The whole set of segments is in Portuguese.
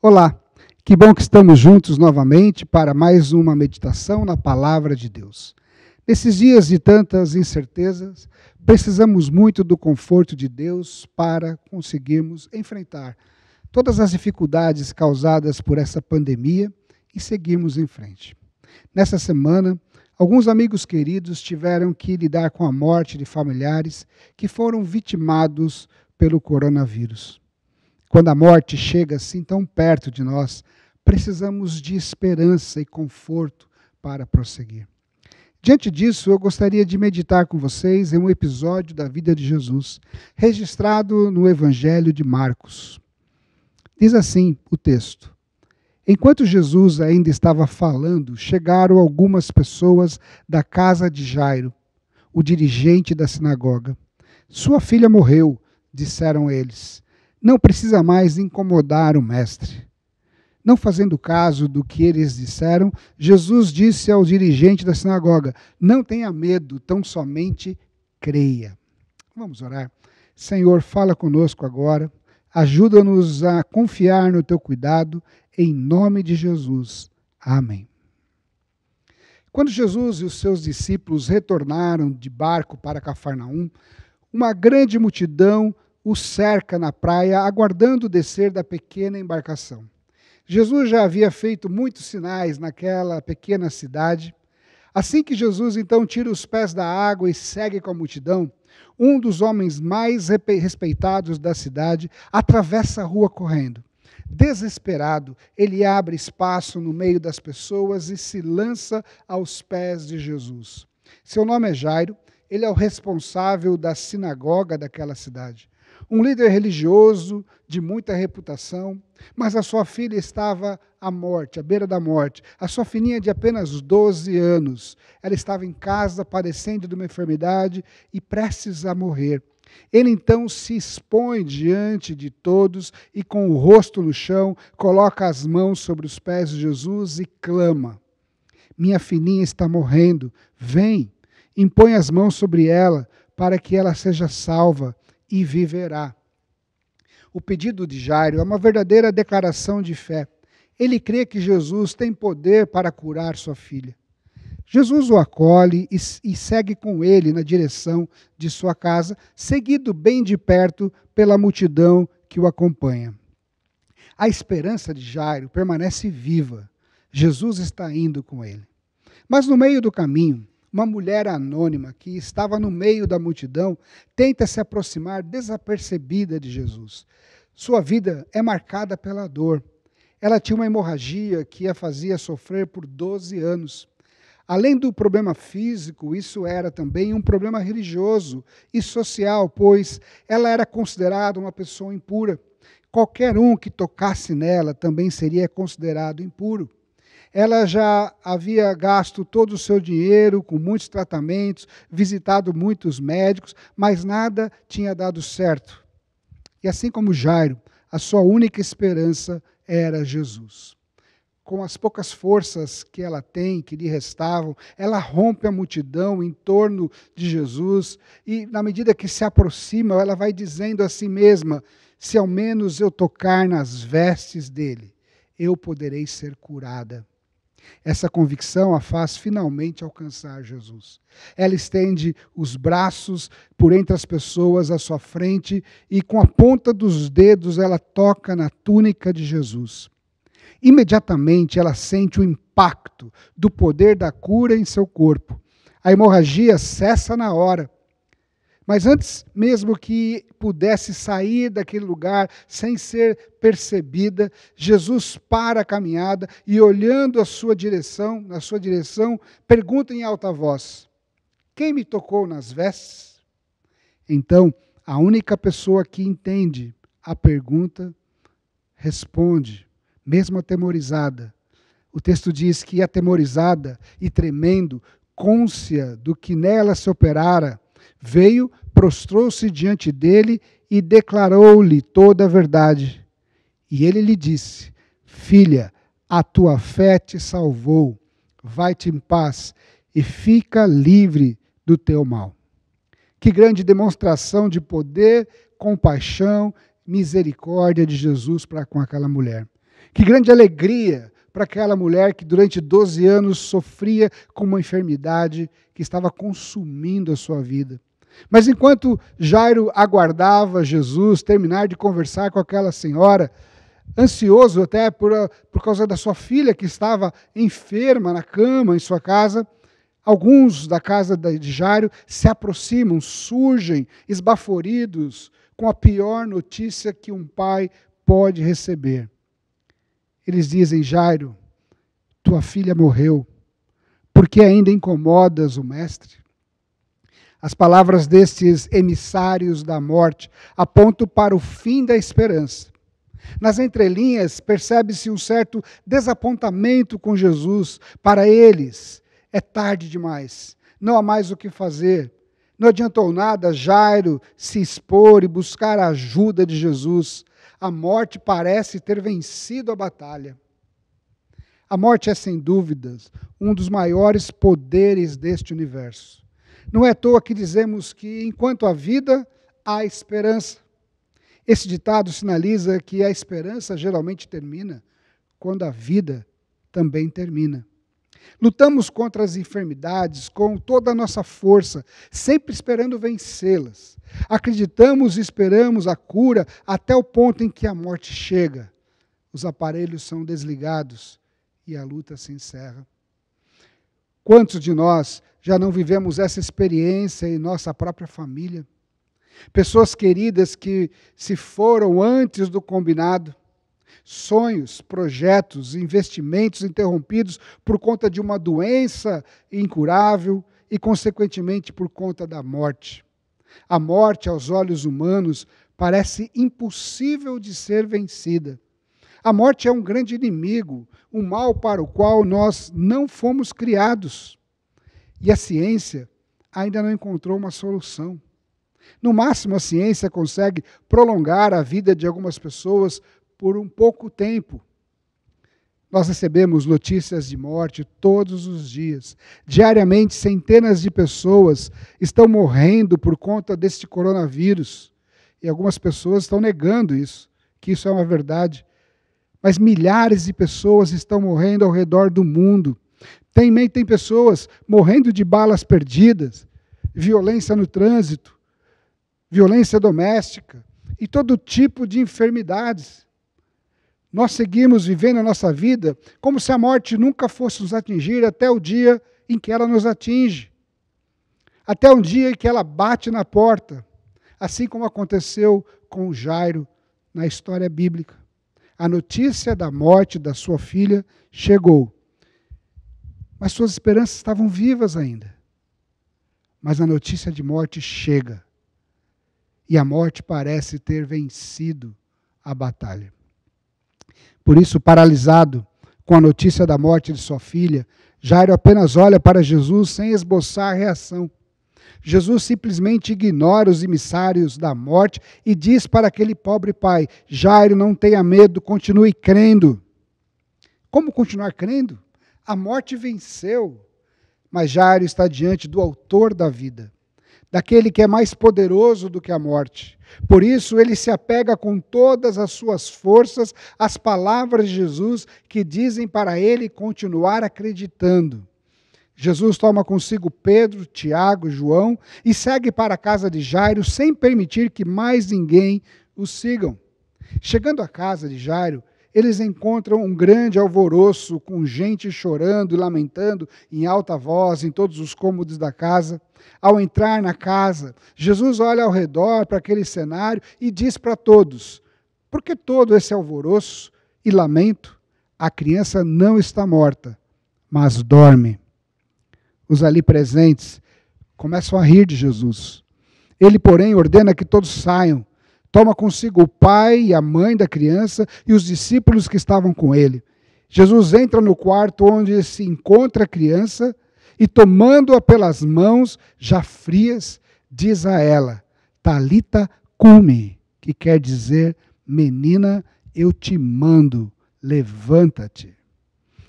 Olá, que bom que estamos juntos novamente para mais uma meditação na Palavra de Deus. Nesses dias de tantas incertezas, precisamos muito do conforto de Deus para conseguirmos enfrentar todas as dificuldades causadas por essa pandemia e seguirmos em frente. Nessa semana, alguns amigos queridos tiveram que lidar com a morte de familiares que foram vitimados pelo coronavírus. Quando a morte chega assim tão perto de nós, precisamos de esperança e conforto para prosseguir. Diante disso, eu gostaria de meditar com vocês em um episódio da vida de Jesus, registrado no Evangelho de Marcos. Diz assim o texto: Enquanto Jesus ainda estava falando, chegaram algumas pessoas da casa de Jairo, o dirigente da sinagoga. Sua filha morreu, disseram eles não precisa mais incomodar o mestre. Não fazendo caso do que eles disseram, Jesus disse ao dirigente da sinagoga: Não tenha medo, tão somente creia. Vamos orar. Senhor, fala conosco agora, ajuda-nos a confiar no teu cuidado, em nome de Jesus. Amém. Quando Jesus e os seus discípulos retornaram de barco para Cafarnaum, uma grande multidão o cerca na praia, aguardando o descer da pequena embarcação. Jesus já havia feito muitos sinais naquela pequena cidade. Assim que Jesus então tira os pés da água e segue com a multidão, um dos homens mais respeitados da cidade atravessa a rua correndo. Desesperado, ele abre espaço no meio das pessoas e se lança aos pés de Jesus. Seu nome é Jairo, ele é o responsável da sinagoga daquela cidade um líder religioso de muita reputação, mas a sua filha estava à morte, à beira da morte. A sua filhinha de apenas 12 anos, ela estava em casa padecendo de uma enfermidade e prestes a morrer. Ele então se expõe diante de todos e, com o rosto no chão, coloca as mãos sobre os pés de Jesus e clama: Minha filhinha está morrendo, vem, impõe as mãos sobre ela, para que ela seja salva e viverá. O pedido de Jairo é uma verdadeira declaração de fé. Ele crê que Jesus tem poder para curar sua filha. Jesus o acolhe e, e, segue com ele na direção de sua casa, seguido bem de perto pela multidão que o acompanha. A esperança de Jairo permanece viva. Jesus está indo com ele. Mas no meio do caminho, uma mulher anônima que estava no meio da multidão tenta se aproximar desapercebida de Jesus. Sua vida é marcada pela dor. Ela tinha uma hemorragia que a fazia sofrer por 12 anos. Além do problema físico, isso era também um problema religioso e social, pois ela era considerada uma pessoa impura. Qualquer um que tocasse nela também seria considerado impuro. Ela já havia gasto todo o seu dinheiro com muitos tratamentos, visitado muitos médicos, mas nada tinha dado certo. E assim como Jairo, a sua única esperança era Jesus. Com as poucas forças que ela tem, que lhe restavam, ela rompe a multidão em torno de Jesus e, na medida que se aproxima, ela vai dizendo a si mesma: se ao menos eu tocar nas vestes dele, eu poderei ser curada. Essa convicção a faz finalmente alcançar Jesus. Ela estende os braços por entre as pessoas à sua frente e com a ponta dos dedos ela toca na túnica de Jesus. Imediatamente ela sente o impacto do poder da cura em seu corpo. A hemorragia cessa na hora mas antes mesmo que pudesse sair daquele lugar sem ser percebida, Jesus para a caminhada e olhando a sua direção, na sua direção, pergunta em alta voz: Quem me tocou nas vestes? Então, a única pessoa que entende a pergunta responde, mesmo atemorizada. O texto diz que atemorizada e tremendo, côncia do que nela se operara, Veio, prostrou-se diante dele e declarou-lhe toda a verdade. E ele lhe disse: Filha, a tua fé te salvou. Vai-te em paz e fica livre do teu mal. Que grande demonstração de poder, compaixão, misericórdia de Jesus para com aquela mulher. Que grande alegria para aquela mulher que durante 12 anos sofria com uma enfermidade que estava consumindo a sua vida. Mas enquanto Jairo aguardava Jesus terminar de conversar com aquela senhora, ansioso até por, por causa da sua filha que estava enferma na cama em sua casa, alguns da casa de Jairo se aproximam, surgem esbaforidos com a pior notícia que um pai pode receber. Eles dizem: Jairo, tua filha morreu, porque ainda incomodas o mestre? As palavras destes emissários da morte apontam para o fim da esperança. Nas entrelinhas, percebe-se um certo desapontamento com Jesus. Para eles, é tarde demais, não há mais o que fazer. Não adiantou nada Jairo se expor e buscar a ajuda de Jesus. A morte parece ter vencido a batalha. A morte é, sem dúvidas, um dos maiores poderes deste universo. Não é à toa que dizemos que enquanto há vida, há esperança. Esse ditado sinaliza que a esperança geralmente termina quando a vida também termina. Lutamos contra as enfermidades com toda a nossa força, sempre esperando vencê-las. Acreditamos e esperamos a cura até o ponto em que a morte chega. Os aparelhos são desligados e a luta se encerra. Quantos de nós já não vivemos essa experiência em nossa própria família? Pessoas queridas que se foram antes do combinado, sonhos, projetos, investimentos interrompidos por conta de uma doença incurável e, consequentemente, por conta da morte. A morte, aos olhos humanos, parece impossível de ser vencida. A morte é um grande inimigo, um mal para o qual nós não fomos criados. E a ciência ainda não encontrou uma solução. No máximo, a ciência consegue prolongar a vida de algumas pessoas por um pouco tempo. Nós recebemos notícias de morte todos os dias. Diariamente, centenas de pessoas estão morrendo por conta deste coronavírus. E algumas pessoas estão negando isso, que isso é uma verdade mas milhares de pessoas estão morrendo ao redor do mundo. Também tem pessoas morrendo de balas perdidas, violência no trânsito, violência doméstica e todo tipo de enfermidades. Nós seguimos vivendo a nossa vida como se a morte nunca fosse nos atingir até o dia em que ela nos atinge. Até um dia em que ela bate na porta, assim como aconteceu com Jairo na história bíblica a notícia da morte da sua filha chegou. Mas suas esperanças estavam vivas ainda. Mas a notícia de morte chega. E a morte parece ter vencido a batalha. Por isso, paralisado com a notícia da morte de sua filha, Jairo apenas olha para Jesus sem esboçar reação. Jesus simplesmente ignora os emissários da morte e diz para aquele pobre pai: Jairo, não tenha medo, continue crendo. Como continuar crendo? A morte venceu, mas Jairo está diante do Autor da vida, daquele que é mais poderoso do que a morte. Por isso, ele se apega com todas as suas forças às palavras de Jesus que dizem para ele continuar acreditando. Jesus toma consigo Pedro, Tiago, João e segue para a casa de Jairo sem permitir que mais ninguém os sigam. Chegando à casa de Jairo, eles encontram um grande alvoroço com gente chorando e lamentando em alta voz em todos os cômodos da casa. Ao entrar na casa, Jesus olha ao redor para aquele cenário e diz para todos: Por que todo esse alvoroço e lamento? A criança não está morta, mas dorme os ali presentes começam a rir de Jesus. Ele, porém, ordena que todos saiam. Toma consigo o pai e a mãe da criança e os discípulos que estavam com ele. Jesus entra no quarto onde se encontra a criança e, tomando-a pelas mãos, já frias, diz a ela: Talita cume, que quer dizer, menina, eu te mando, levanta-te.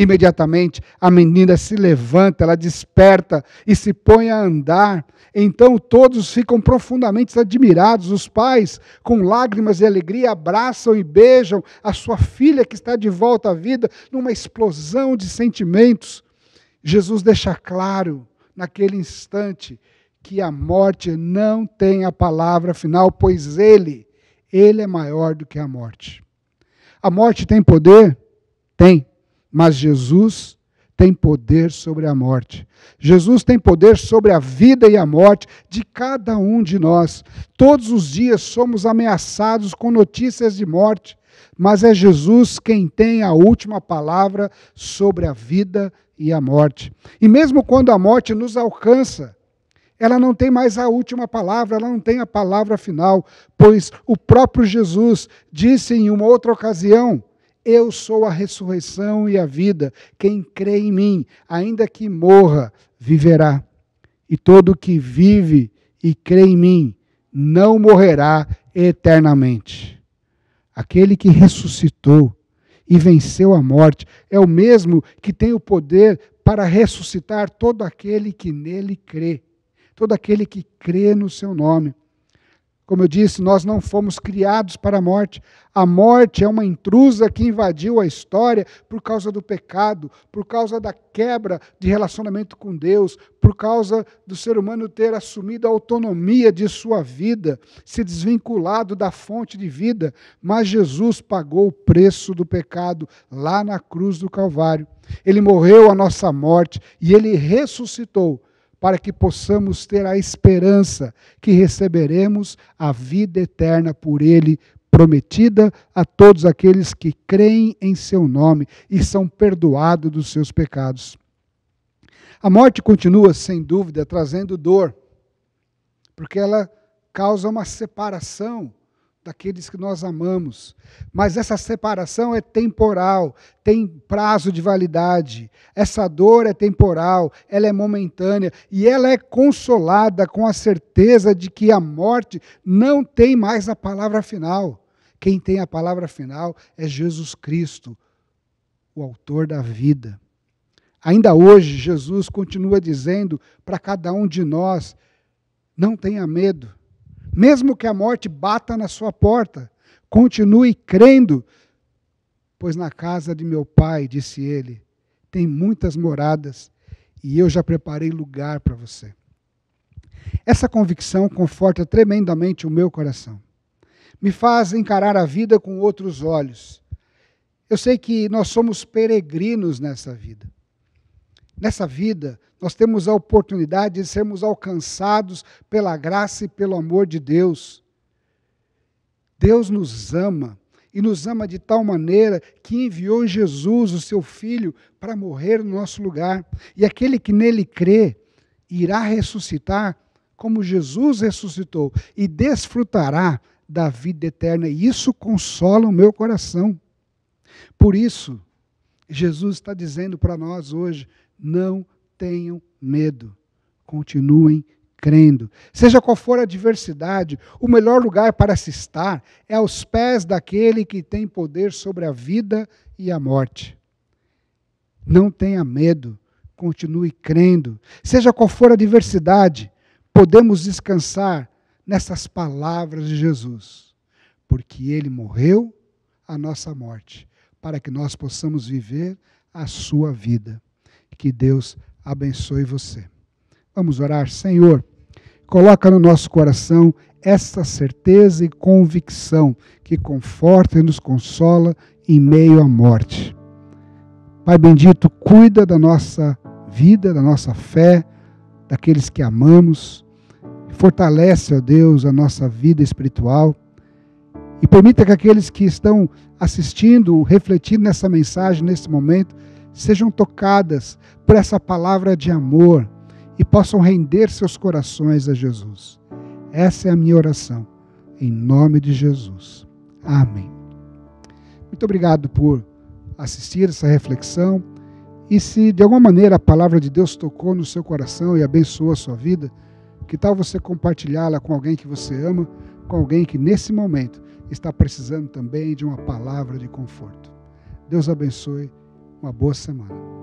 Imediatamente a menina se levanta, ela desperta e se põe a andar. Então todos ficam profundamente admirados. Os pais, com lágrimas de alegria, abraçam e beijam a sua filha que está de volta à vida numa explosão de sentimentos. Jesus deixa claro naquele instante que a morte não tem a palavra final, pois ele, ele é maior do que a morte. A morte tem poder? Tem mas Jesus tem poder sobre a morte. Jesus tem poder sobre a vida e a morte de cada um de nós. Todos os dias somos ameaçados com notícias de morte, mas é Jesus quem tem a última palavra sobre a vida e a morte. E mesmo quando a morte nos alcança, ela não tem mais a última palavra, ela não tem a palavra final, pois o próprio Jesus disse em uma outra ocasião: eu sou a ressurreição e a vida. Quem crê em mim, ainda que morra, viverá. E todo que vive e crê em mim não morrerá eternamente. Aquele que ressuscitou e venceu a morte é o mesmo que tem o poder para ressuscitar todo aquele que nele crê, todo aquele que crê no seu nome. Como eu disse, nós não fomos criados para a morte. A morte é uma intrusa que invadiu a história por causa do pecado, por causa da quebra de relacionamento com Deus, por causa do ser humano ter assumido a autonomia de sua vida, se desvinculado da fonte de vida. Mas Jesus pagou o preço do pecado lá na cruz do Calvário. Ele morreu a nossa morte e ele ressuscitou para que possamos ter a esperança que receberemos a vida eterna por Ele prometida a todos aqueles que creem em seu nome e são perdoados dos seus pecados. A morte continua, sem dúvida, trazendo dor, porque ela causa uma separação daqueles que nós amamos. Mas essa separação é temporal, tem prazo de validade. Essa dor é temporal, ela é momentânea e ela é consolada com a certeza de que a morte não tem mais a palavra final. Quem tem a palavra final é Jesus Cristo, o autor da vida. Ainda hoje, Jesus continua dizendo para cada um de nós: não tenha medo mesmo que a morte bata na sua porta, continue crendo, pois na casa de meu pai, disse ele, tem muitas moradas e eu já preparei lugar para você. Essa convicção conforta tremendamente o meu coração. Me faz encarar a vida com outros olhos. Eu sei que nós somos peregrinos nessa vida. Nessa vida, nós temos a oportunidade de sermos alcançados pela graça e pelo amor de Deus. Deus nos ama e nos ama de tal maneira que enviou Jesus, o seu Filho, para morrer no nosso lugar. E aquele que nele crê irá ressuscitar como Jesus ressuscitou e desfrutará da vida eterna. E isso consola o meu coração. Por isso, Jesus está dizendo para nós hoje: não tenham medo, continuem crendo. Seja qual for a adversidade, o melhor lugar para se estar é aos pés daquele que tem poder sobre a vida e a morte. Não tenha medo, continue crendo. Seja qual for a adversidade, podemos descansar nessas palavras de Jesus, porque ele morreu a nossa morte, para que nós possamos viver a sua vida. Que Deus abençoe abençoe você. Vamos orar, Senhor. Coloca no nosso coração esta certeza e convicção que conforta e nos consola em meio à morte. Pai bendito, cuida da nossa vida, da nossa fé, daqueles que amamos. Fortalece, ó Deus, a nossa vida espiritual. E permita que aqueles que estão assistindo, refletindo nessa mensagem nesse momento, sejam tocadas por essa palavra de amor e possam render seus corações a Jesus. Essa é a minha oração, em nome de Jesus. Amém. Muito obrigado por assistir essa reflexão. E se de alguma maneira a palavra de Deus tocou no seu coração e abençoou a sua vida, que tal você compartilhá-la com alguém que você ama, com alguém que nesse momento está precisando também de uma palavra de conforto? Deus abençoe uma boa semana.